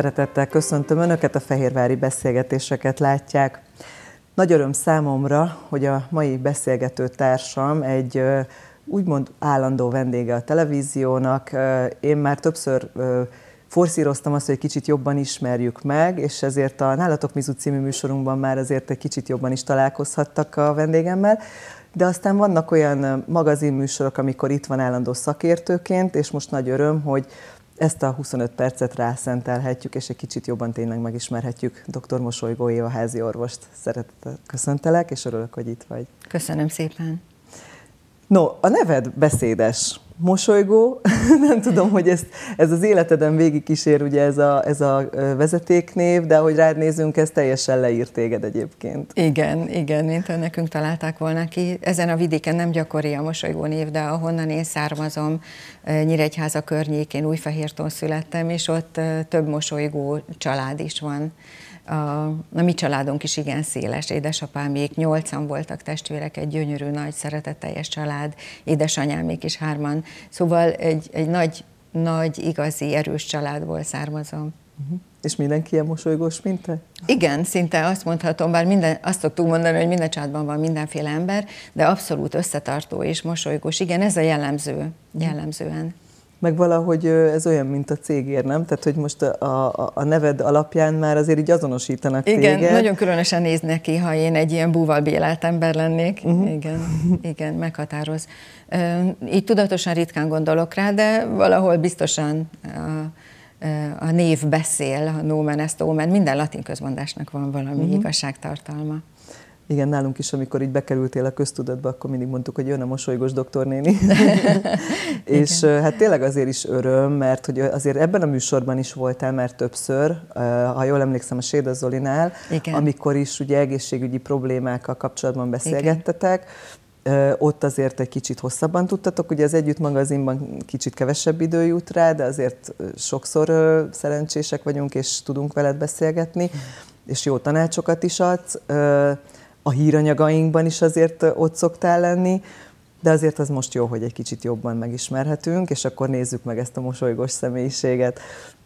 Szeretettel köszöntöm Önöket, a Fehérvári beszélgetéseket látják. Nagy öröm számomra, hogy a mai beszélgető társam egy úgymond állandó vendége a televíziónak. Én már többször forszíroztam azt, hogy kicsit jobban ismerjük meg, és ezért a Nálatok Mizu című műsorunkban már azért egy kicsit jobban is találkozhattak a vendégemmel. De aztán vannak olyan magazinműsorok, amikor itt van állandó szakértőként, és most nagy öröm, hogy ezt a 25 percet rászentelhetjük, és egy kicsit jobban tényleg megismerhetjük dr. Mosolygó Éva házi orvost. Szeretettel köszöntelek, és örülök, hogy itt vagy. Köszönöm szépen. No, a neved beszédes mosolygó, nem tudom, hogy ez, ez az életeden végig kísér ugye ez a, ez a vezetéknév, de hogy rád nézünk, ez teljesen leírt téged egyébként. Igen, igen, mint nekünk találták volna ki. Ezen a vidéken nem gyakori a mosolygó név, de ahonnan én származom, Nyíregyháza környékén, Újfehérton születtem, és ott több mosolygó család is van a, a mi családunk is igen széles. Édesapámék nyolcan voltak testvérek, egy gyönyörű, nagy, szeretetteljes család, édesanyámék is hárman. Szóval egy, egy nagy, nagy, igazi, erős családból származom. Uh-huh. És mindenki ilyen mosolygós, mint te? Igen, szinte azt mondhatom, bár minden, azt szoktuk mondani, hogy minden családban van mindenféle ember, de abszolút összetartó és mosolygós. Igen, ez a jellemző, jellemzően meg valahogy ez olyan, mint a cégér, nem? Tehát, hogy most a, a, a neved alapján már azért így azonosítanak Igen, téged. nagyon különösen néz neki, ha én egy ilyen búval bélelt ember lennék. Uh-huh. Igen, igen, meghatároz. Így tudatosan ritkán gondolok rá, de valahol biztosan a, a név beszél, a nomen est omen, minden latin közmondásnak van valami uh-huh. igazságtartalma. Igen, nálunk is, amikor így bekerültél a köztudatba, akkor mindig mondtuk, hogy jön a mosolygós doktornéni. és hát tényleg azért is öröm, mert hogy azért ebben a műsorban is voltál már többször, ha jól emlékszem, a Séda Zolinál, Igen. amikor is ugye egészségügyi problémákkal kapcsolatban beszélgettetek, Igen ott azért egy kicsit hosszabban tudtatok, ugye az Együtt magazinban kicsit kevesebb idő jut rá, de azért sokszor szerencsések vagyunk, és tudunk veled beszélgetni, és jó tanácsokat is adsz a híranyagainkban is azért ott szoktál lenni, de azért az most jó, hogy egy kicsit jobban megismerhetünk, és akkor nézzük meg ezt a mosolygós személyiséget.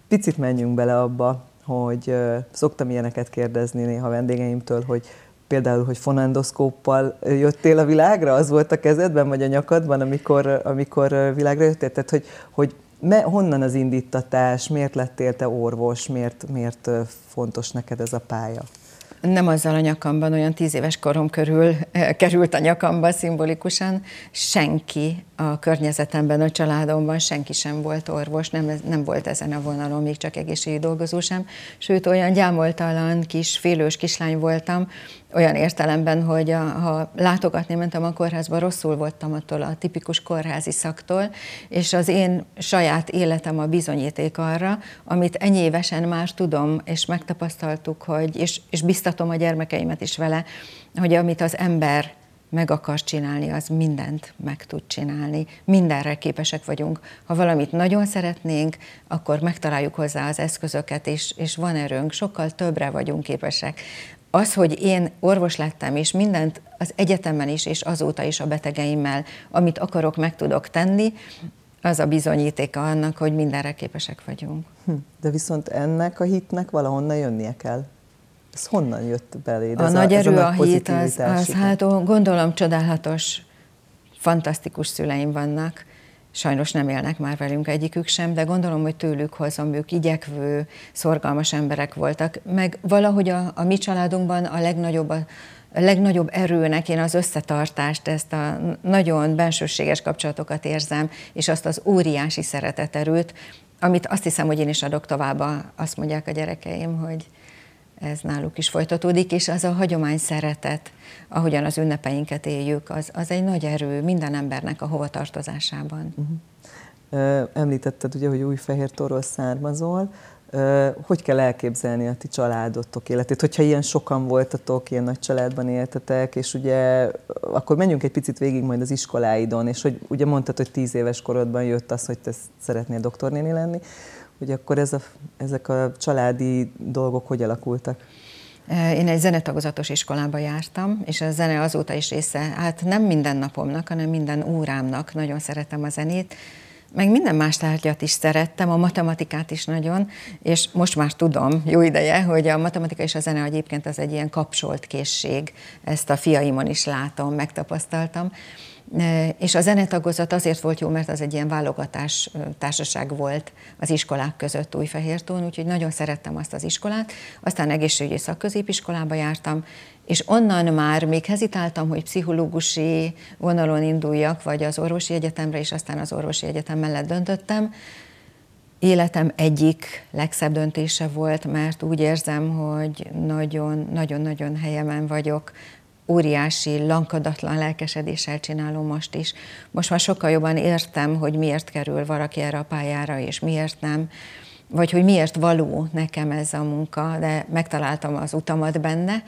Picit menjünk bele abba, hogy szoktam ilyeneket kérdezni néha vendégeimtől, hogy például, hogy fonendoszkóppal jöttél a világra, az volt a kezedben, vagy a nyakadban, amikor, amikor világra jöttél? Tehát, hogy, hogy me, honnan az indítatás, miért lettél te orvos, miért, miért fontos neked ez a pálya? nem azzal a nyakamban, olyan tíz éves korom körül eh, került a nyakamba szimbolikusan senki a környezetemben, a családomban senki sem volt orvos, nem, nem volt ezen a vonalon, még csak egészségügyi dolgozó sem. Sőt, olyan gyámoltalan kis félős kislány voltam, olyan értelemben, hogy a, ha látogatni mentem a kórházba, rosszul voltam attól a tipikus kórházi szaktól, és az én saját életem a bizonyíték arra, amit ennyi évesen már tudom, és megtapasztaltuk, hogy, és, és biztatom a gyermekeimet is vele, hogy amit az ember meg akar csinálni, az mindent meg tud csinálni. Mindenre képesek vagyunk. Ha valamit nagyon szeretnénk, akkor megtaláljuk hozzá az eszközöket, és, és van erőnk, sokkal többre vagyunk képesek. Az, hogy én orvos lettem, és mindent az egyetemen is, és azóta is a betegeimmel, amit akarok, meg tudok tenni, az a bizonyítéka annak, hogy mindenre képesek vagyunk. Hm. De viszont ennek a hitnek valahonnan jönnie kell. Ez honnan jött belé? A ez nagy a, erő a, a hét az, az hát gondolom csodálatos, fantasztikus szüleim vannak, sajnos nem élnek már velünk egyikük sem, de gondolom, hogy tőlük hozom, ők igyekvő, szorgalmas emberek voltak, meg valahogy a, a mi családunkban a legnagyobb, a, a legnagyobb erőnek én az összetartást, ezt a nagyon bensőséges kapcsolatokat érzem, és azt az óriási szeretet erőt, amit azt hiszem, hogy én is adok tovább, azt mondják a gyerekeim, hogy ez náluk is folytatódik, és az a hagyomány szeretet, ahogyan az ünnepeinket éljük, az, az egy nagy erő minden embernek a hovatartozásában. Uh-huh. Említetted ugye, hogy toros származol, hogy kell elképzelni a ti családotok életét? Hogyha ilyen sokan voltatok, ilyen nagy családban éltetek, és ugye akkor menjünk egy picit végig majd az iskoláidon, és hogy ugye mondtad, hogy tíz éves korodban jött az, hogy te szeretnél doktornéni lenni, hogy akkor ez a, ezek a családi dolgok hogy alakultak? Én egy zenetagozatos iskolába jártam, és a zene azóta is része, hát nem minden napomnak, hanem minden órámnak. Nagyon szeretem a zenét, meg minden más tárgyat is szerettem, a matematikát is nagyon, és most már tudom, jó ideje, hogy a matematika és a zene egyébként az egy ilyen kapcsolt készség, ezt a fiaimon is látom, megtapasztaltam. E, és a zenetagozat azért volt jó, mert az egy ilyen válogatás társaság volt az iskolák között Újfehértón, úgyhogy nagyon szerettem azt az iskolát. Aztán egészségügyi szakközépiskolába jártam, és onnan már még hezitáltam, hogy pszichológusi vonalon induljak, vagy az orvosi egyetemre, és aztán az orvosi egyetem mellett döntöttem. Életem egyik legszebb döntése volt, mert úgy érzem, hogy nagyon-nagyon-nagyon helyemen vagyok, óriási, lankadatlan lelkesedéssel csinálom most is. Most már sokkal jobban értem, hogy miért kerül valaki erre a pályára, és miért nem, vagy hogy miért való nekem ez a munka, de megtaláltam az utamat benne,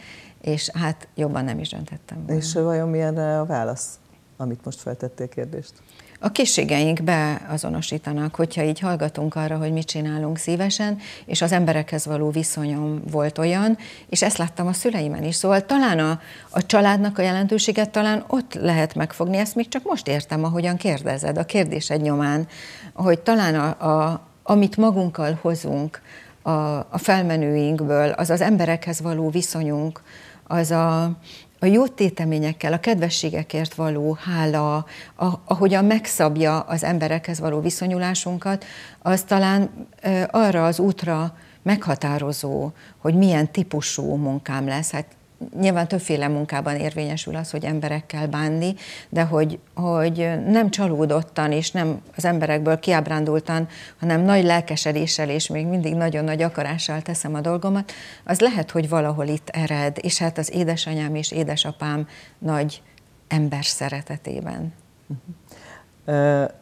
és hát jobban nem is döntettem volna. És vajon milyen eh, a válasz, amit most feltettél kérdést? A készségeink beazonosítanak, hogyha így hallgatunk arra, hogy mit csinálunk szívesen, és az emberekhez való viszonyom volt olyan, és ezt láttam a szüleimen is. Szóval talán a, a családnak a jelentőséget talán ott lehet megfogni, ezt még csak most értem, ahogyan kérdezed, a kérdésed nyomán, hogy talán a, a, amit magunkkal hozunk a, a felmenőinkből, az az emberekhez való viszonyunk, az a, a jó téteményekkel, a kedvességekért való hála, a, ahogyan megszabja az emberekhez való viszonyulásunkat, az talán arra az útra meghatározó, hogy milyen típusú munkám lesz. Hát nyilván többféle munkában érvényesül az, hogy emberekkel bánni, de hogy, hogy nem csalódottan és nem az emberekből kiábrándultan, hanem nagy lelkesedéssel és még mindig nagyon nagy akarással teszem a dolgomat, az lehet, hogy valahol itt ered, és hát az édesanyám és édesapám nagy ember szeretetében. Uh-huh.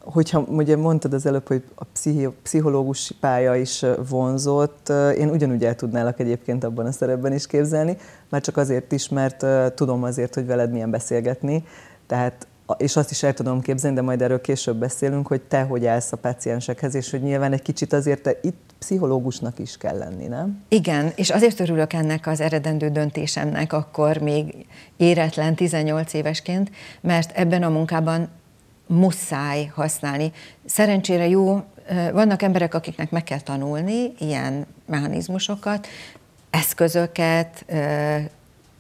Hogyha ugye mondtad az előbb, hogy a pszichológus pálya is vonzott, én ugyanúgy el tudnálak egyébként abban a szerepben is képzelni, már csak azért is, mert tudom azért, hogy veled milyen beszélgetni, tehát és azt is el tudom képzelni, de majd erről később beszélünk, hogy te hogy állsz a paciensekhez, és hogy nyilván egy kicsit azért te itt pszichológusnak is kell lenni, nem? Igen, és azért örülök ennek az eredendő döntésemnek akkor még éretlen 18 évesként, mert ebben a munkában muszáj használni. Szerencsére jó, vannak emberek, akiknek meg kell tanulni ilyen mechanizmusokat, eszközöket,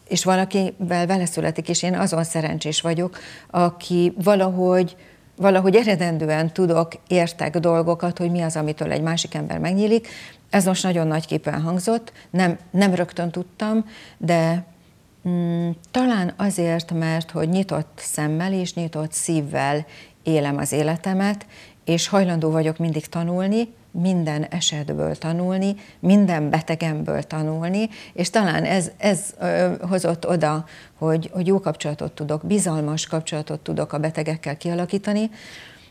és van, akivel vele születik, és én azon szerencsés vagyok, aki valahogy valahogy eredendően tudok, értek dolgokat, hogy mi az, amitől egy másik ember megnyílik. Ez most nagyon nagy hangzott, nem, nem rögtön tudtam, de Mm, talán azért, mert hogy nyitott szemmel és nyitott szívvel élem az életemet, és hajlandó vagyok mindig tanulni, minden esetből tanulni, minden betegemből tanulni, és talán ez, ez hozott oda, hogy, hogy jó kapcsolatot tudok, bizalmas kapcsolatot tudok a betegekkel kialakítani,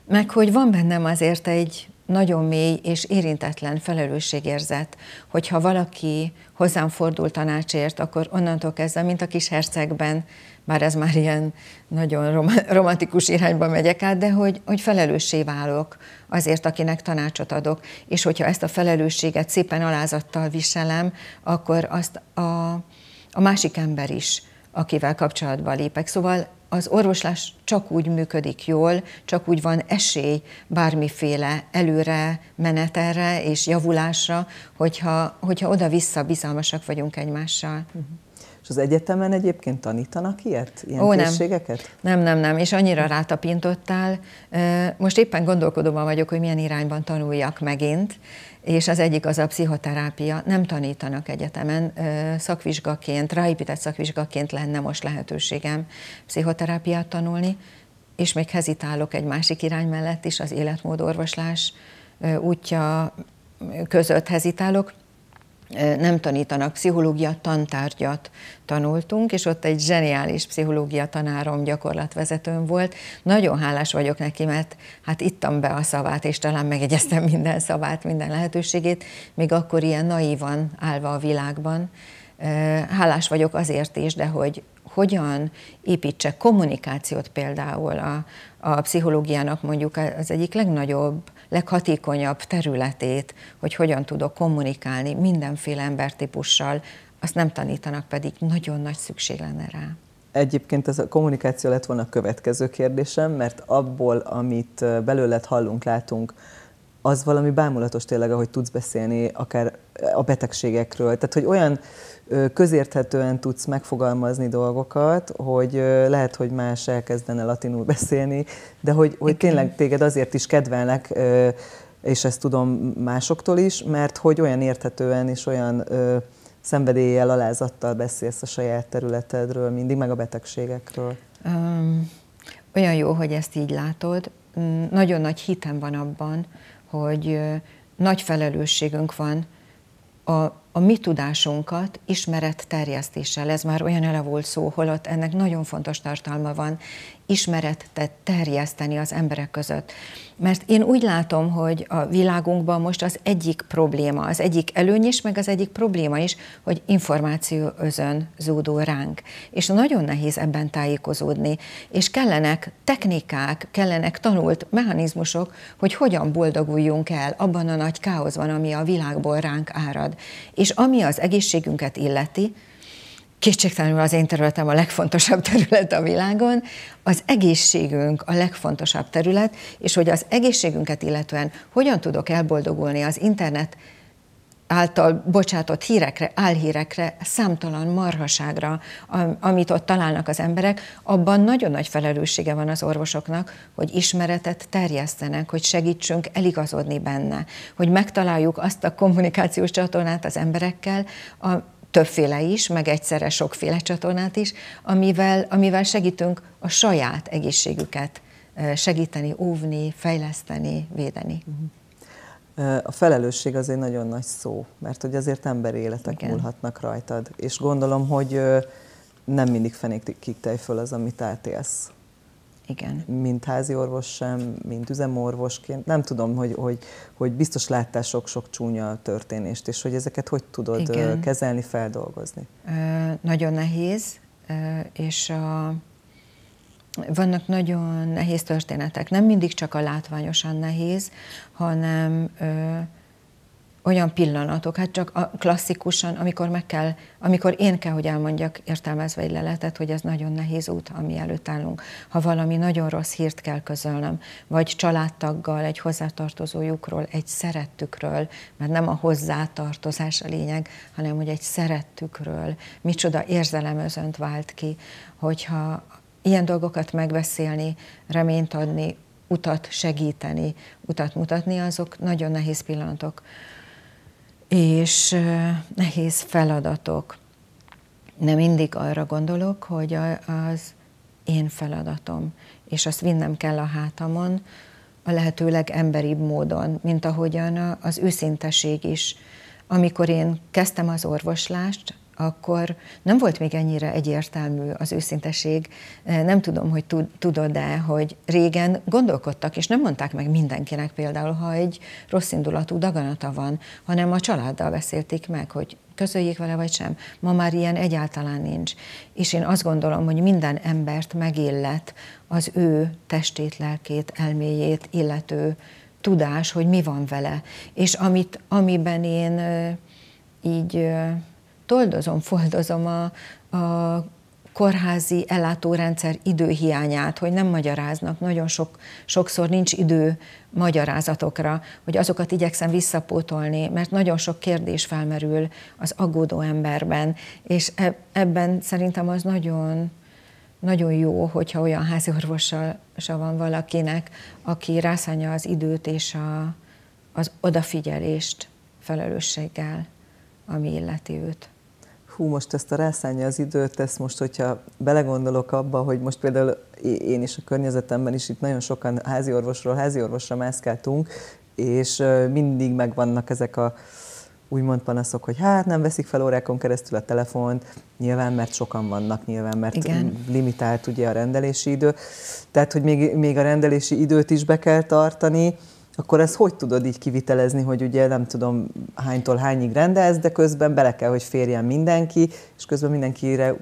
meg hogy van bennem azért egy, nagyon mély és érintetlen felelősségérzet, hogyha valaki hozzám fordul tanácsért, akkor onnantól kezdve, mint a kis hercegben, bár ez már ilyen nagyon romantikus irányba megyek át, de hogy, hogy felelőssé válok azért, akinek tanácsot adok, és hogyha ezt a felelősséget szépen alázattal viselem, akkor azt a, a másik ember is, akivel kapcsolatba lépek. Szóval az orvoslás csak úgy működik jól, csak úgy van esély bármiféle előre menetelre és javulásra, hogyha, hogyha oda-vissza bizalmasak vagyunk egymással. Uh-huh. És az egyetemen egyébként tanítanak ilyet? Ilyen Ó, készségeket? Nem. nem, nem, nem. És annyira rátapintottál. Most éppen gondolkodóban vagyok, hogy milyen irányban tanuljak megint és az egyik az a pszichoterápia. Nem tanítanak egyetemen, szakvizsgaként, ráépített szakvizsgaként lenne most lehetőségem pszichoterápiát tanulni, és még hezitálok egy másik irány mellett is, az életmódorvoslás útja között hezitálok nem tanítanak pszichológia tantárgyat tanultunk, és ott egy zseniális pszichológia tanárom gyakorlatvezetőm volt. Nagyon hálás vagyok neki, mert hát ittam be a szavát, és talán megegyeztem minden szavát, minden lehetőségét, még akkor ilyen naívan állva a világban. Hálás vagyok azért is, de hogy hogyan építse kommunikációt például a, a pszichológiának mondjuk az egyik legnagyobb leghatékonyabb területét, hogy hogyan tudok kommunikálni mindenféle embertípussal, azt nem tanítanak, pedig nagyon nagy szükség lenne rá. Egyébként ez a kommunikáció lett volna a következő kérdésem, mert abból, amit belőled hallunk, látunk, az valami bámulatos tényleg, ahogy tudsz beszélni akár eh, a betegségekről. Tehát, hogy olyan közérthetően tudsz megfogalmazni dolgokat, hogy lehet, hogy más elkezdene latinul beszélni, de hogy, hogy tényleg téged azért is kedvelnek, és ezt tudom másoktól is, mert hogy olyan érthetően és olyan szenvedéllyel, alázattal beszélsz a saját területedről, mindig meg a betegségekről. Um, olyan jó, hogy ezt így látod. Nagyon nagy hitem van abban, hogy nagy felelősségünk van a a mi tudásunkat ismeret terjesztéssel, ez már olyan elavult szó, holott ennek nagyon fontos tartalma van, ismeretet terjeszteni az emberek között. Mert én úgy látom, hogy a világunkban most az egyik probléma, az egyik előny is, meg az egyik probléma is, hogy információ özön zúdul ránk. És nagyon nehéz ebben tájékozódni. És kellenek technikák, kellenek tanult mechanizmusok, hogy hogyan boldoguljunk el abban a nagy káoszban, ami a világból ránk árad. És ami az egészségünket illeti, kétségtelenül az én területem a legfontosabb terület a világon, az egészségünk a legfontosabb terület, és hogy az egészségünket illetően hogyan tudok elboldogulni az internet által bocsátott hírekre, álhírekre, számtalan marhaságra, amit ott találnak az emberek, abban nagyon nagy felelőssége van az orvosoknak, hogy ismeretet terjesztenek, hogy segítsünk eligazodni benne, hogy megtaláljuk azt a kommunikációs csatornát az emberekkel, a, többféle is, meg egyszerre sokféle csatornát is, amivel, amivel segítünk a saját egészségüket segíteni, óvni, fejleszteni, védeni. Uh-huh. A felelősség az egy nagyon nagy szó, mert hogy azért emberi életek Igen. múlhatnak rajtad. És gondolom, hogy nem mindig fenékig tej föl az, amit átélsz. Igen. Mint házi orvos sem, mint üzemorvosként. Nem tudom, hogy, hogy, hogy biztos láttál sok-sok csúnya történést, és hogy ezeket hogy tudod Igen. kezelni, feldolgozni. Ö, nagyon nehéz, és a vannak nagyon nehéz történetek. Nem mindig csak a látványosan nehéz, hanem ö, olyan pillanatok, hát csak a klasszikusan, amikor meg kell, amikor én kell, hogy elmondjak értelmezve egy leletet, hogy ez nagyon nehéz út, ami előtt állunk. Ha valami nagyon rossz hírt kell közölnöm, vagy családtaggal, egy hozzátartozójukról, egy szerettükről, mert nem a hozzátartozás a lényeg, hanem hogy egy szerettükről, micsoda érzelemözönt vált ki, hogyha ilyen dolgokat megbeszélni, reményt adni, utat segíteni, utat mutatni, azok nagyon nehéz pillanatok, és nehéz feladatok. Nem mindig arra gondolok, hogy az én feladatom, és azt vinnem kell a hátamon, a lehető legemberibb módon, mint ahogyan az őszinteség is. Amikor én kezdtem az orvoslást, akkor nem volt még ennyire egyértelmű az őszinteség. Eh, nem tudom, hogy tudod-e, hogy régen gondolkodtak, és nem mondták meg mindenkinek például, ha egy rossz indulatú daganata van, hanem a családdal beszélték meg, hogy közöljék vele vagy sem. Ma már ilyen egyáltalán nincs. És én azt gondolom, hogy minden embert megillet az ő testét, lelkét, elméjét illető tudás, hogy mi van vele. És amit, amiben én eh, így eh, toldozom, foldozom a, a kórházi ellátórendszer időhiányát, hogy nem magyaráznak, nagyon sok, sokszor nincs idő magyarázatokra, hogy azokat igyekszem visszapótolni, mert nagyon sok kérdés felmerül az aggódó emberben, és e, ebben szerintem az nagyon, nagyon jó, hogyha olyan háziorvossal van valakinek, aki rászánja az időt és a, az odafigyelést felelősséggel, ami illeti őt hú, most ezt a rászánja az időt, ezt most, hogyha belegondolok abba, hogy most például én is a környezetemben is itt nagyon sokan háziorvosról háziorvosra mászkáltunk, és mindig megvannak ezek a úgymond panaszok, hogy hát nem veszik fel órákon keresztül a telefont, nyilván, mert sokan vannak, nyilván, mert Igen. limitált ugye a rendelési idő. Tehát, hogy még, még a rendelési időt is be kell tartani, akkor ezt hogy tudod így kivitelezni, hogy ugye nem tudom hánytól hányig rendelsz, de közben bele kell, hogy férjen mindenki, és közben mindenkire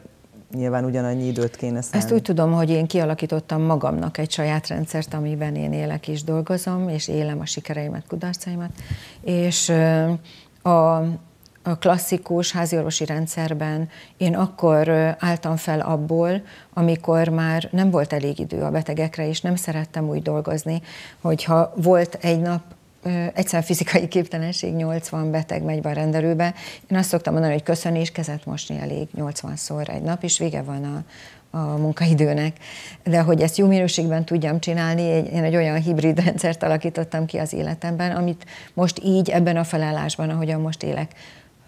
nyilván ugyanannyi időt kéne szállni. Ezt úgy tudom, hogy én kialakítottam magamnak egy saját rendszert, amiben én élek és dolgozom, és élem a sikereimet, kudarcaimat, és a, a klasszikus háziorvosi rendszerben én akkor álltam fel abból, amikor már nem volt elég idő a betegekre, és nem szerettem úgy dolgozni, hogyha volt egy nap egyszerűen fizikai képtelenség, 80 beteg megy be a rendelőbe. Én azt szoktam mondani, hogy köszönni és kezet mosni elég 80-szor egy nap, és vége van a, a munkaidőnek. De hogy ezt jó minőségben tudjam csinálni, én egy olyan hibrid rendszert alakítottam ki az életemben, amit most így ebben a felállásban, ahogyan most élek,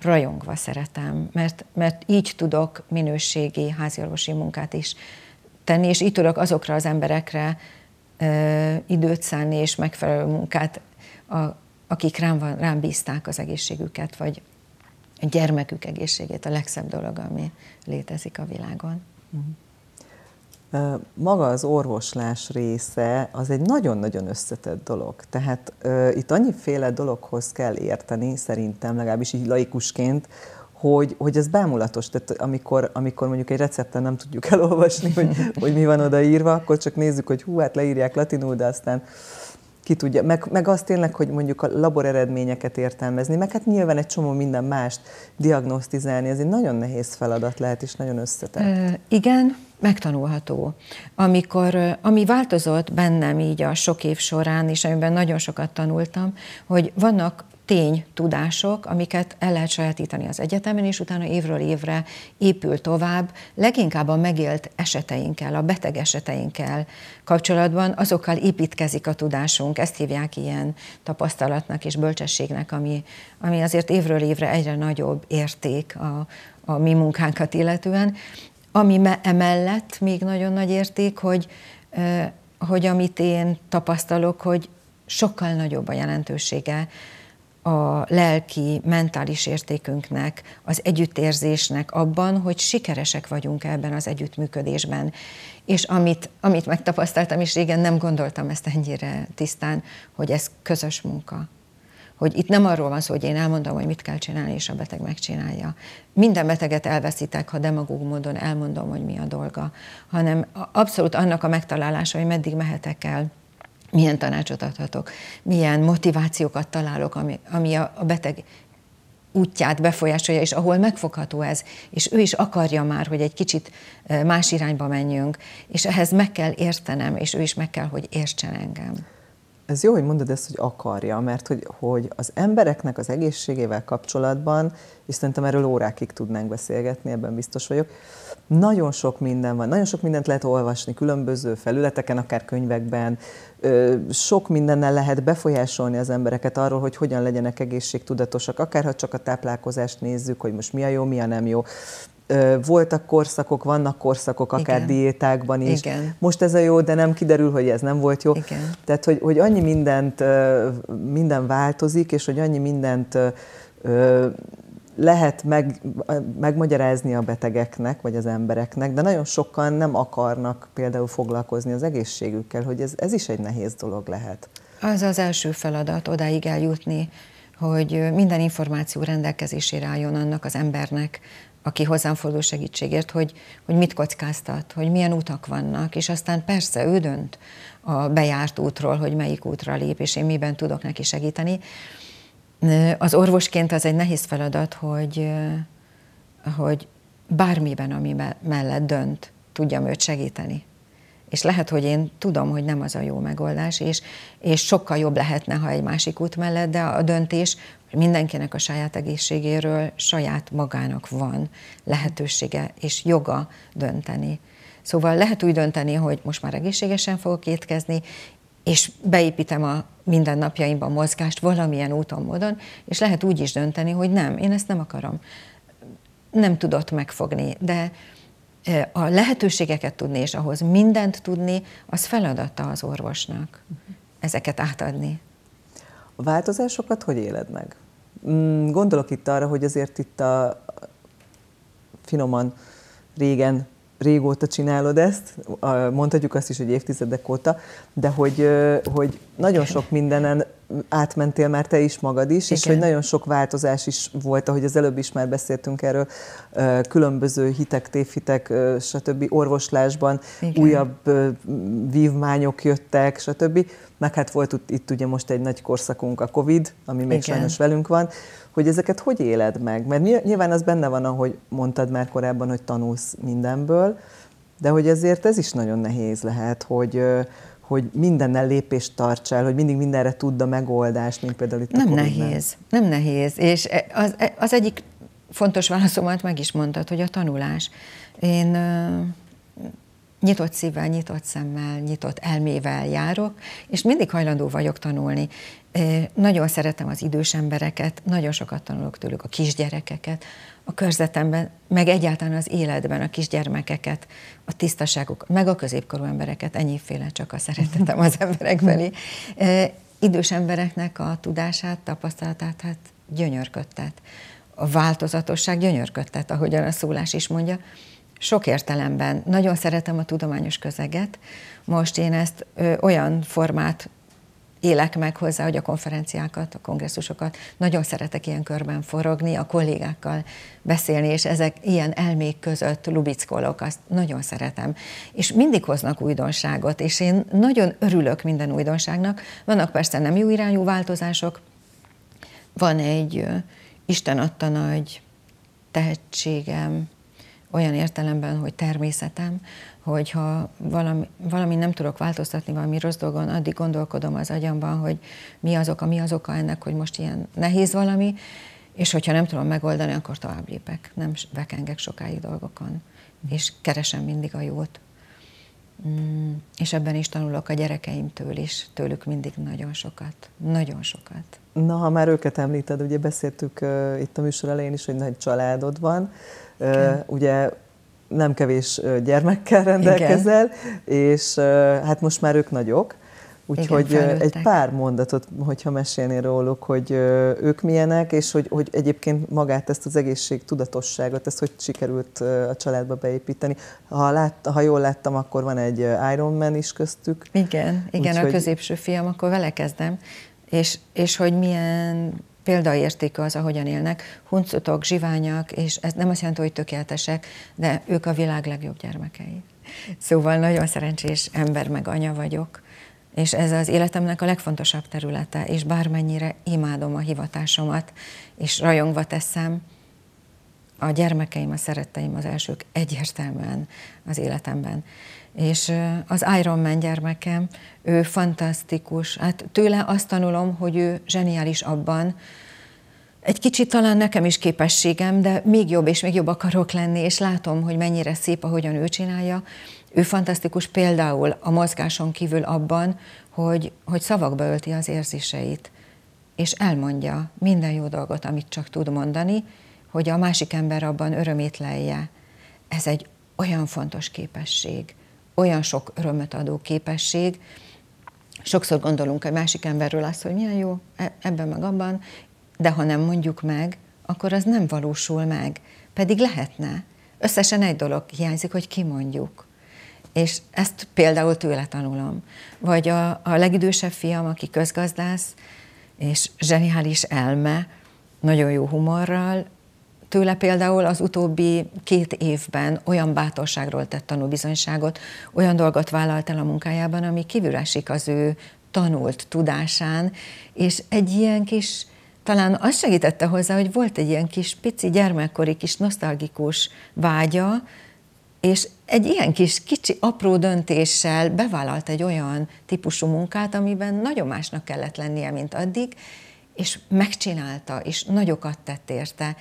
rajongva szeretem, mert, mert így tudok minőségi háziorvosi munkát is tenni, és így tudok azokra az emberekre ö, időt szánni és megfelelő munkát, a, akik rám, van, rám bízták az egészségüket, vagy a gyermekük egészségét, a legszebb dolog, ami létezik a világon. Uh-huh maga az orvoslás része az egy nagyon-nagyon összetett dolog. Tehát uh, itt annyiféle dologhoz kell érteni, szerintem, legalábbis így laikusként, hogy, hogy ez bámulatos. Tehát amikor, amikor mondjuk egy recepten nem tudjuk elolvasni, hogy, hogy mi van odaírva, akkor csak nézzük, hogy hú, hát leírják latinul, de aztán ki tudja. Meg, meg azt tényleg, hogy mondjuk a labor eredményeket értelmezni, meg hát nyilván egy csomó minden mást diagnosztizálni, ez egy nagyon nehéz feladat lehet, és nagyon összetett. Ö, igen, megtanulható. Amikor, ami változott bennem így a sok év során, és amiben nagyon sokat tanultam, hogy vannak tény tudások, amiket el lehet sajátítani az egyetemen, és utána évről évre épül tovább, leginkább a megélt eseteinkkel, a beteg eseteinkkel kapcsolatban, azokkal építkezik a tudásunk, ezt hívják ilyen tapasztalatnak és bölcsességnek, ami, ami azért évről évre egyre nagyobb érték a, a mi munkánkat illetően, ami emellett még nagyon nagy érték, hogy, hogy amit én tapasztalok, hogy sokkal nagyobb a jelentősége a lelki, mentális értékünknek, az együttérzésnek abban, hogy sikeresek vagyunk ebben az együttműködésben. És amit, amit megtapasztaltam is régen, nem gondoltam ezt ennyire tisztán, hogy ez közös munka hogy itt nem arról van szó, hogy én elmondom, hogy mit kell csinálni, és a beteg megcsinálja. Minden beteget elveszítek, ha demagóg módon elmondom, hogy mi a dolga, hanem abszolút annak a megtalálása, hogy meddig mehetek el, milyen tanácsot adhatok, milyen motivációkat találok, ami, ami a, a beteg útját befolyásolja, és ahol megfogható ez, és ő is akarja már, hogy egy kicsit más irányba menjünk, és ehhez meg kell értenem, és ő is meg kell, hogy értsen engem ez jó, hogy mondod ezt, hogy akarja, mert hogy, hogy az embereknek az egészségével kapcsolatban, és szerintem erről órákig tudnánk beszélgetni, ebben biztos vagyok, nagyon sok minden van, nagyon sok mindent lehet olvasni különböző felületeken, akár könyvekben, sok mindennel lehet befolyásolni az embereket arról, hogy hogyan legyenek egészségtudatosak, akár ha csak a táplálkozást nézzük, hogy most mi a jó, mi a nem jó voltak korszakok, vannak korszakok akár Igen. diétákban is. Igen. Most ez a jó, de nem kiderül, hogy ez nem volt jó. Igen. Tehát, hogy, hogy annyi mindent, minden változik, és hogy annyi mindent lehet meg, megmagyarázni a betegeknek, vagy az embereknek, de nagyon sokan nem akarnak például foglalkozni az egészségükkel, hogy ez, ez is egy nehéz dolog lehet. Az az első feladat, odáig eljutni, hogy minden információ rendelkezésére álljon annak az embernek, aki hozzám fordul segítségért, hogy, hogy mit kockáztat, hogy milyen utak vannak, és aztán persze ő dönt a bejárt útról, hogy melyik útra lép, és én miben tudok neki segíteni. Az orvosként az egy nehéz feladat, hogy, hogy bármiben, ami mellett dönt, tudjam őt segíteni. És lehet, hogy én tudom, hogy nem az a jó megoldás, és, és sokkal jobb lehetne, ha egy másik út mellett, de a döntés mindenkinek a saját egészségéről saját magának van lehetősége és joga dönteni. Szóval lehet úgy dönteni, hogy most már egészségesen fogok étkezni, és beépítem a mindennapjaimba a mozgást valamilyen úton, módon, és lehet úgy is dönteni, hogy nem, én ezt nem akarom. Nem tudott megfogni, de a lehetőségeket tudni, és ahhoz mindent tudni, az feladata az orvosnak mhm. ezeket átadni. A változásokat hogy éled meg? Mm, gondolok itt arra, hogy azért itt a finoman régen régóta csinálod ezt, mondhatjuk azt is, hogy évtizedek óta, de hogy, hogy nagyon sok mindenen átmentél már te is magad is, Igen. és hogy nagyon sok változás is volt, ahogy az előbb is már beszéltünk erről, különböző hitek, tévhitek, stb. orvoslásban Igen. újabb vívmányok jöttek, stb. Meg hát volt itt ugye most egy nagy korszakunk, a Covid, ami még Igen. sajnos velünk van, hogy ezeket hogy éled meg? Mert nyilván az benne van, ahogy mondtad már korábban, hogy tanulsz mindenből, de hogy ezért ez is nagyon nehéz lehet, hogy, hogy mindennel lépést tarts el, hogy mindig mindenre tudd a megoldást, mint például itt Nem a nehéz, nem nehéz, és az, az egyik fontos válaszomat meg is mondtad, hogy a tanulás. Én nyitott szívvel, nyitott szemmel, nyitott elmével járok, és mindig hajlandó vagyok tanulni. Nagyon szeretem az idős embereket, nagyon sokat tanulok tőlük, a kisgyerekeket, a körzetemben, meg egyáltalán az életben a kisgyermekeket, a tisztaságuk, meg a középkorú embereket, ennyiféle csak a szeretetem az emberek felé. Idős embereknek a tudását, tapasztalatát hát gyönyörködtet. A változatosság gyönyörködtet, ahogyan a szólás is mondja. Sok értelemben. Nagyon szeretem a tudományos közeget. Most én ezt ö, olyan formát élek meg hozzá, hogy a konferenciákat, a kongresszusokat nagyon szeretek ilyen körben forogni, a kollégákkal beszélni, és ezek ilyen elmék között lubickolok, azt nagyon szeretem. És mindig hoznak újdonságot, és én nagyon örülök minden újdonságnak. Vannak persze nem jó irányú változások, van egy Isten adta nagy tehetségem, olyan értelemben, hogy természetem, hogyha valami, valami nem tudok változtatni, valami rossz dolgon, addig gondolkodom az agyamban, hogy mi az oka, mi az oka ennek, hogy most ilyen nehéz valami, és hogyha nem tudom megoldani, akkor tovább lépek, nem vekengek sokáig dolgokon, és keresem mindig a jót. Mm, és ebben is tanulok a gyerekeimtől is, tőlük mindig nagyon sokat, nagyon sokat. Na, ha már őket említed, ugye beszéltük uh, itt a műsor elején is, hogy nagy családod van, igen. ugye nem kevés gyermekkel rendelkezel, Igen. és hát most már ők nagyok, Úgyhogy egy pár mondatot, hogyha mesélnél róluk, hogy ők milyenek, és hogy, hogy egyébként magát ezt az egészség tudatosságot, ezt hogy sikerült a családba beépíteni. Ha, lát, ha jól láttam, akkor van egy Man is köztük. Igen, igen, a középső fiam, akkor vele kezdem. És, és hogy milyen példaértékű az, ahogyan élnek, huncutok, zsiványak, és ez nem azt jelenti, hogy tökéletesek, de ők a világ legjobb gyermekei. Szóval nagyon szerencsés ember meg anya vagyok, és ez az életemnek a legfontosabb területe, és bármennyire imádom a hivatásomat, és rajongva teszem, a gyermekeim, a szeretteim az elsők egyértelműen az életemben. És az Iron Man gyermekem, ő fantasztikus. Hát tőle azt tanulom, hogy ő zseniális abban, egy kicsit talán nekem is képességem, de még jobb és még jobb akarok lenni, és látom, hogy mennyire szép, ahogyan ő csinálja. Ő fantasztikus például a mozgáson kívül abban, hogy, hogy szavakba ölti az érzéseit, és elmondja minden jó dolgot, amit csak tud mondani, hogy a másik ember abban örömét lelje. Ez egy olyan fontos képesség, olyan sok örömöt adó képesség. Sokszor gondolunk a másik emberről azt, hogy milyen jó e- ebben meg abban, de ha nem mondjuk meg, akkor az nem valósul meg, pedig lehetne. Összesen egy dolog hiányzik, hogy kimondjuk. És ezt például tőle tanulom. Vagy a, a legidősebb fiam, aki közgazdász, és zseniális elme, nagyon jó humorral, Tőle például az utóbbi két évben olyan bátorságról tett tanúbizonyságot, olyan dolgot vállalt el a munkájában, ami kívülesik az ő tanult tudásán, és egy ilyen kis, talán az segítette hozzá, hogy volt egy ilyen kis pici gyermekkori kis nosztalgikus vágya, és egy ilyen kis kicsi apró döntéssel bevállalt egy olyan típusú munkát, amiben nagyon másnak kellett lennie, mint addig, és megcsinálta, és nagyokat tett érte.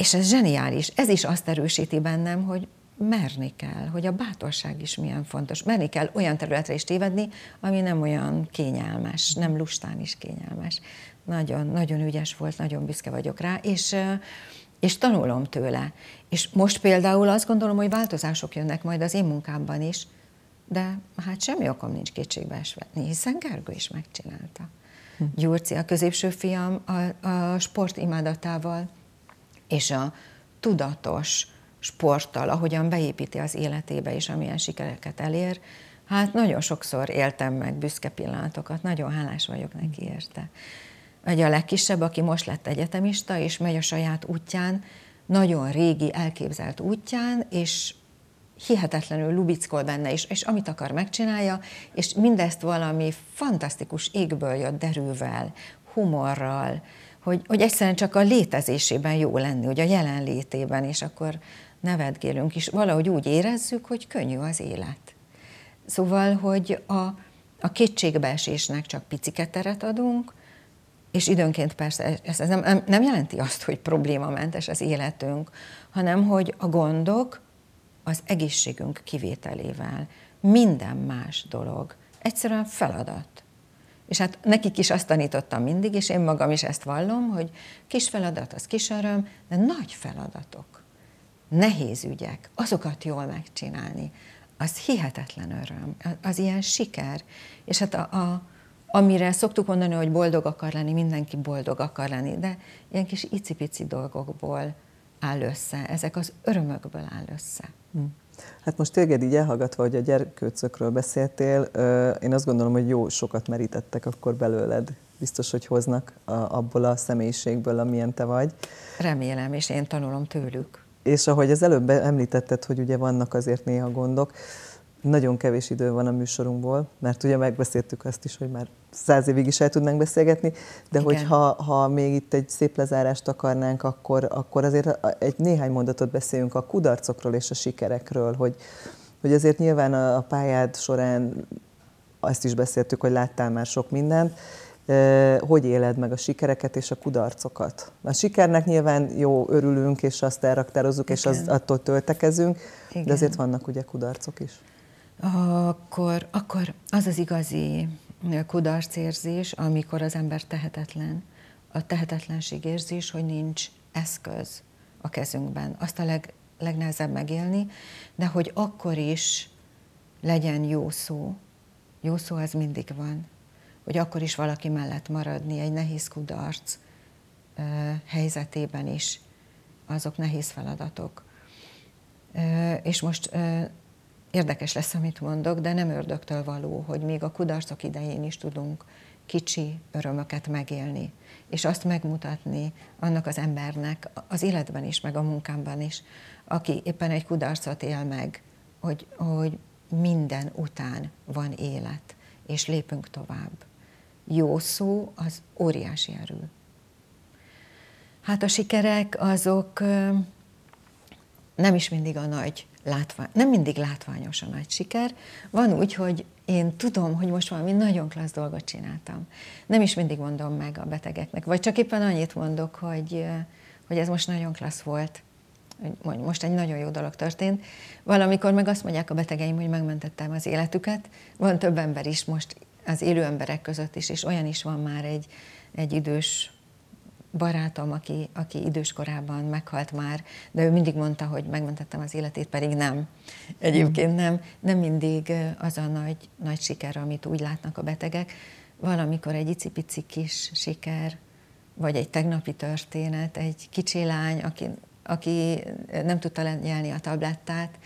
És ez zseniális. Ez is azt erősíti bennem, hogy merni kell, hogy a bátorság is milyen fontos. Merni kell olyan területre is tévedni, ami nem olyan kényelmes, nem lustán is kényelmes. Nagyon, nagyon ügyes volt, nagyon büszke vagyok rá, és, és tanulom tőle. És most például azt gondolom, hogy változások jönnek majd az én munkámban is, de hát semmi okom nincs esvetni, hiszen Gergő is megcsinálta. Hm. Gyurci, a középső fiam a, a sport imádatával és a tudatos sporttal, ahogyan beépíti az életébe és amilyen sikereket elér, hát nagyon sokszor éltem meg büszke pillanatokat, nagyon hálás vagyok neki érte. vagy a legkisebb, aki most lett egyetemista, és megy a saját útján, nagyon régi, elképzelt útján, és hihetetlenül lubickol benne, és, és amit akar megcsinálja, és mindezt valami fantasztikus égből jött derűvel, humorral, hogy, hogy egyszerűen csak a létezésében jó lenni, hogy a jelenlétében, és akkor nevetgélünk is. Valahogy úgy érezzük, hogy könnyű az élet. Szóval, hogy a, a kétségbeesésnek csak picike teret adunk, és időnként persze ez, ez nem, nem, nem jelenti azt, hogy problémamentes az életünk, hanem hogy a gondok az egészségünk kivételével minden más dolog egyszerűen feladat és hát nekik is azt tanítottam mindig, és én magam is ezt vallom, hogy kis feladat az kis öröm, de nagy feladatok, nehéz ügyek, azokat jól megcsinálni, az hihetetlen öröm, az ilyen siker. És hát a, a, amire szoktuk mondani, hogy boldog akar lenni, mindenki boldog akar lenni, de ilyen kis icipici dolgokból áll össze, ezek az örömökből áll össze. Hm. Hát most téged így elhallgatva, hogy a gyerkőcökről beszéltél, én azt gondolom, hogy jó sokat merítettek akkor belőled. Biztos, hogy hoznak abból a személyiségből, amilyen te vagy. Remélem, és én tanulom tőlük. És ahogy az előbb említetted, hogy ugye vannak azért néha gondok, nagyon kevés idő van a műsorunkból, mert ugye megbeszéltük azt is, hogy már száz évig is el tudnánk beszélgetni, de Igen. hogyha ha még itt egy szép lezárást akarnánk, akkor, akkor azért egy néhány mondatot beszéljünk a kudarcokról és a sikerekről, hogy, hogy azért nyilván a, a pályád során azt is beszéltük, hogy láttál már sok mindent, hogy éled meg a sikereket és a kudarcokat. A sikernek nyilván jó, örülünk, és azt elraktározunk, Igen. és az, attól töltekezünk, Igen. de azért vannak ugye kudarcok is akkor, akkor az az igazi kudarc érzés, amikor az ember tehetetlen. A tehetetlenség érzés, hogy nincs eszköz a kezünkben. Azt a leg, legnehezebb megélni, de hogy akkor is legyen jó szó. Jó szó az mindig van. Hogy akkor is valaki mellett maradni egy nehéz kudarc ö, helyzetében is. Azok nehéz feladatok. Ö, és most ö, Érdekes lesz, amit mondok, de nem ördögtől való, hogy még a kudarcok idején is tudunk kicsi örömöket megélni, és azt megmutatni annak az embernek az életben is, meg a munkámban is, aki éppen egy kudarcot él meg, hogy, hogy minden után van élet, és lépünk tovább. Jó szó az óriási erő. Hát a sikerek azok nem is mindig a nagy látvány, nem mindig látványos a nagy siker. Van úgy, hogy én tudom, hogy most valami nagyon klassz dolgot csináltam. Nem is mindig mondom meg a betegeknek, vagy csak éppen annyit mondok, hogy, hogy ez most nagyon klassz volt, hogy most egy nagyon jó dolog történt. Valamikor meg azt mondják a betegeim, hogy megmentettem az életüket. Van több ember is most az élő emberek között is, és olyan is van már egy, egy idős barátom, aki, aki időskorában meghalt már, de ő mindig mondta, hogy megmentettem az életét, pedig nem. Egyébként nem. Nem mindig az a nagy, nagy siker, amit úgy látnak a betegek. Valamikor egy icipici kis siker, vagy egy tegnapi történet, egy kicsi lány, aki, aki nem tudta lenyelni a tablettát,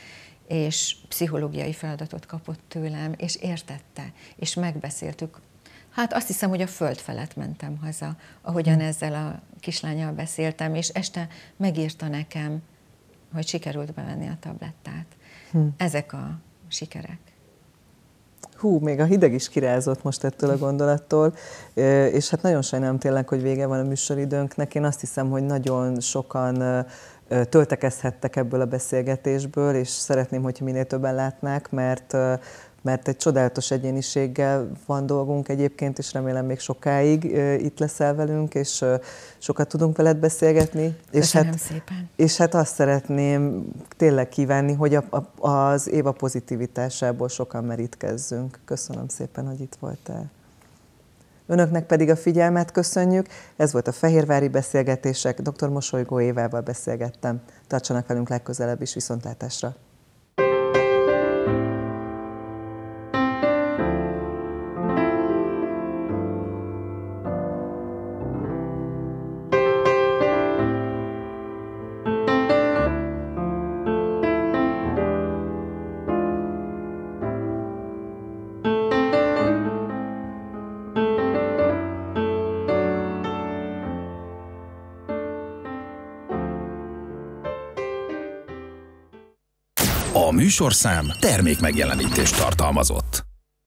és pszichológiai feladatot kapott tőlem, és értette, és megbeszéltük Hát azt hiszem, hogy a föld felett mentem haza, ahogyan hm. ezzel a kislányjal beszéltem, és este megírta nekem, hogy sikerült bevenni a tablettát. Hm. Ezek a sikerek. Hú, még a hideg is kirázott most ettől a gondolattól, és hát nagyon sajnálom tényleg, hogy vége van a műsoridőnknek. Én azt hiszem, hogy nagyon sokan töltekezhettek ebből a beszélgetésből, és szeretném, hogyha minél többen látnák, mert mert egy csodálatos egyéniséggel van dolgunk egyébként, és remélem még sokáig itt leszel velünk, és sokat tudunk veled beszélgetni. Köszönöm és hát, szépen. És hát azt szeretném tényleg kívánni, hogy a, a, az Éva pozitivitásából sokan merítkezzünk. Köszönöm szépen, hogy itt voltál. Önöknek pedig a figyelmet köszönjük. Ez volt a Fehérvári Beszélgetések. Dr. Mosolygó Évával beszélgettem. Tartsanak velünk legközelebb is viszontlátásra. műsorszám termék tartalmazott.